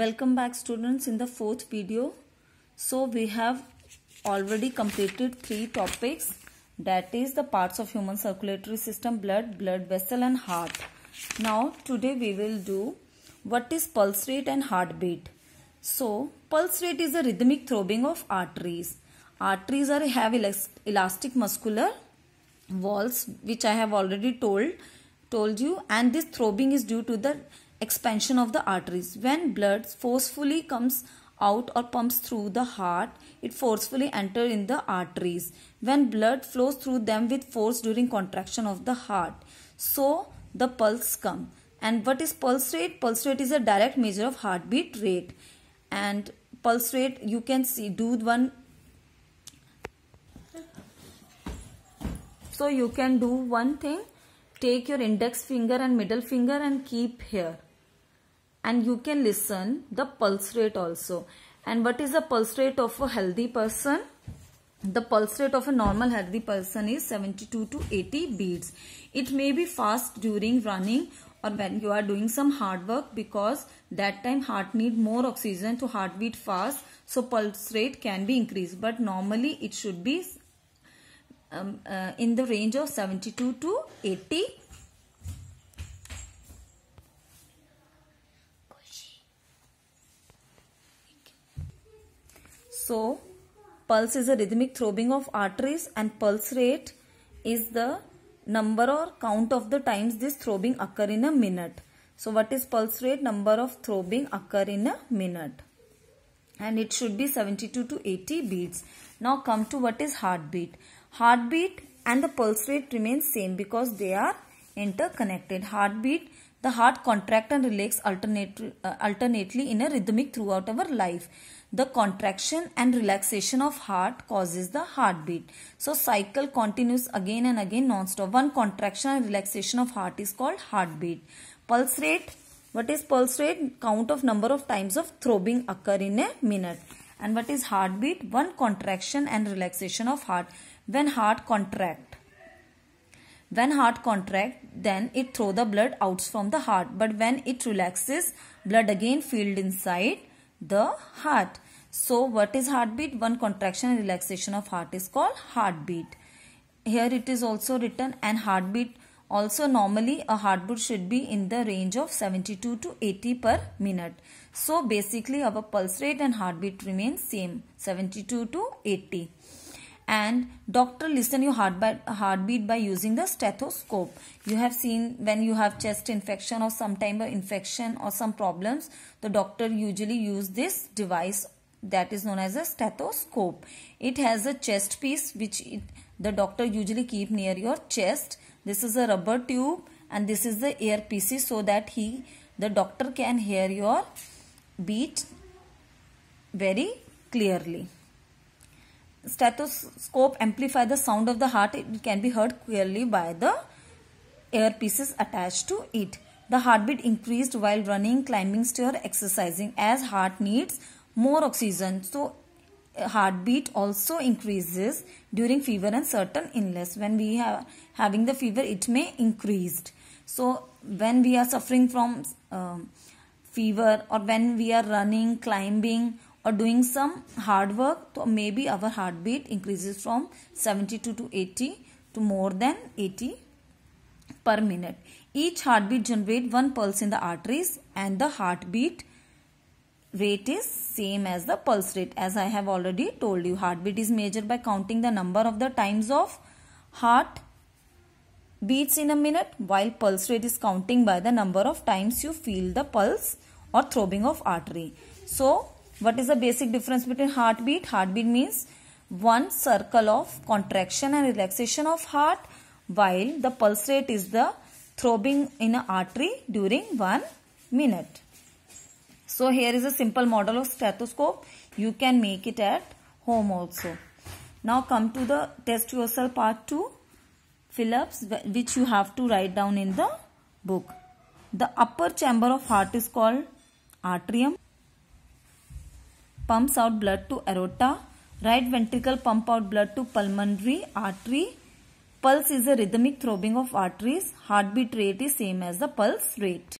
Welcome back students in the fourth video. So we have already completed three topics that is the parts of human circulatory system blood, blood vessel and heart. Now today we will do what is pulse rate and heartbeat. So pulse rate is the rhythmic throbbing of arteries. Arteries are have elastic muscular walls which I have already told told you and this throbbing is due to the expansion of the arteries. When blood forcefully comes out or pumps through the heart, it forcefully enters in the arteries. When blood flows through them with force during contraction of the heart, so the pulse come. And what is pulse rate? Pulse rate is a direct measure of heartbeat rate. And pulse rate, you can see, do one. So you can do one thing. Take your index finger and middle finger and keep here and you can listen the pulse rate also. And what is the pulse rate of a healthy person? The pulse rate of a normal healthy person is 72 to 80 beats. It may be fast during running or when you are doing some hard work because that time heart need more oxygen to heartbeat fast. So pulse rate can be increased but normally it should be um, uh, in the range of 72 to 80 So, pulse is a rhythmic throbbing of arteries and pulse rate is the number or count of the times this throbbing occur in a minute. So, what is pulse rate? Number of throbbing occur in a minute. And it should be 72 to 80 beats. Now, come to what is heartbeat. Heartbeat and the pulse rate remains same because they are interconnected. Heartbeat the heart contract and relax alternate, uh, alternately in a rhythmic throughout our life the contraction and relaxation of heart causes the heartbeat so cycle continues again and again non-stop one contraction and relaxation of heart is called heartbeat pulse rate what is pulse rate count of number of times of throbbing occur in a minute and what is heartbeat one contraction and relaxation of heart when heart contract when heart contract, then it throw the blood out from the heart. But when it relaxes, blood again filled inside the heart. So what is heartbeat? One contraction and relaxation of heart is called heartbeat. Here it is also written and heartbeat also normally a heartbeat should be in the range of 72 to 80 per minute. So basically our pulse rate and heartbeat remain same 72 to 80 and doctor listen your heart by, heartbeat by using the stethoscope. You have seen when you have chest infection or sometime infection or some problems, the doctor usually use this device that is known as a stethoscope. It has a chest piece which it, the doctor usually keep near your chest. This is a rubber tube and this is the ear pieces so that he the doctor can hear your beat very clearly stethoscope amplify the sound of the heart. It can be heard clearly by the earpieces attached to it. The heartbeat increased while running, climbing stair, exercising as heart needs more oxygen. So heartbeat also increases during fever and certain illness. When we are having the fever, it may increased. So when we are suffering from um, fever or when we are running, climbing or doing some hard work so maybe our heartbeat increases from 72 to 80 to more than 80 per minute each heartbeat generates one pulse in the arteries and the heartbeat rate is same as the pulse rate as i have already told you heartbeat is measured by counting the number of the times of heart beats in a minute while pulse rate is counting by the number of times you feel the pulse or throbbing of artery so what is the basic difference between heartbeat? Heartbeat means one circle of contraction and relaxation of heart while the pulse rate is the throbbing in a artery during one minute. So here is a simple model of stethoscope. You can make it at home also. Now come to the test yourself part 2 Phillips which you have to write down in the book. The upper chamber of heart is called atrium pumps out blood to aorta. Right ventricle pump out blood to pulmonary artery. Pulse is a rhythmic throbbing of arteries. Heartbeat rate is same as the pulse rate.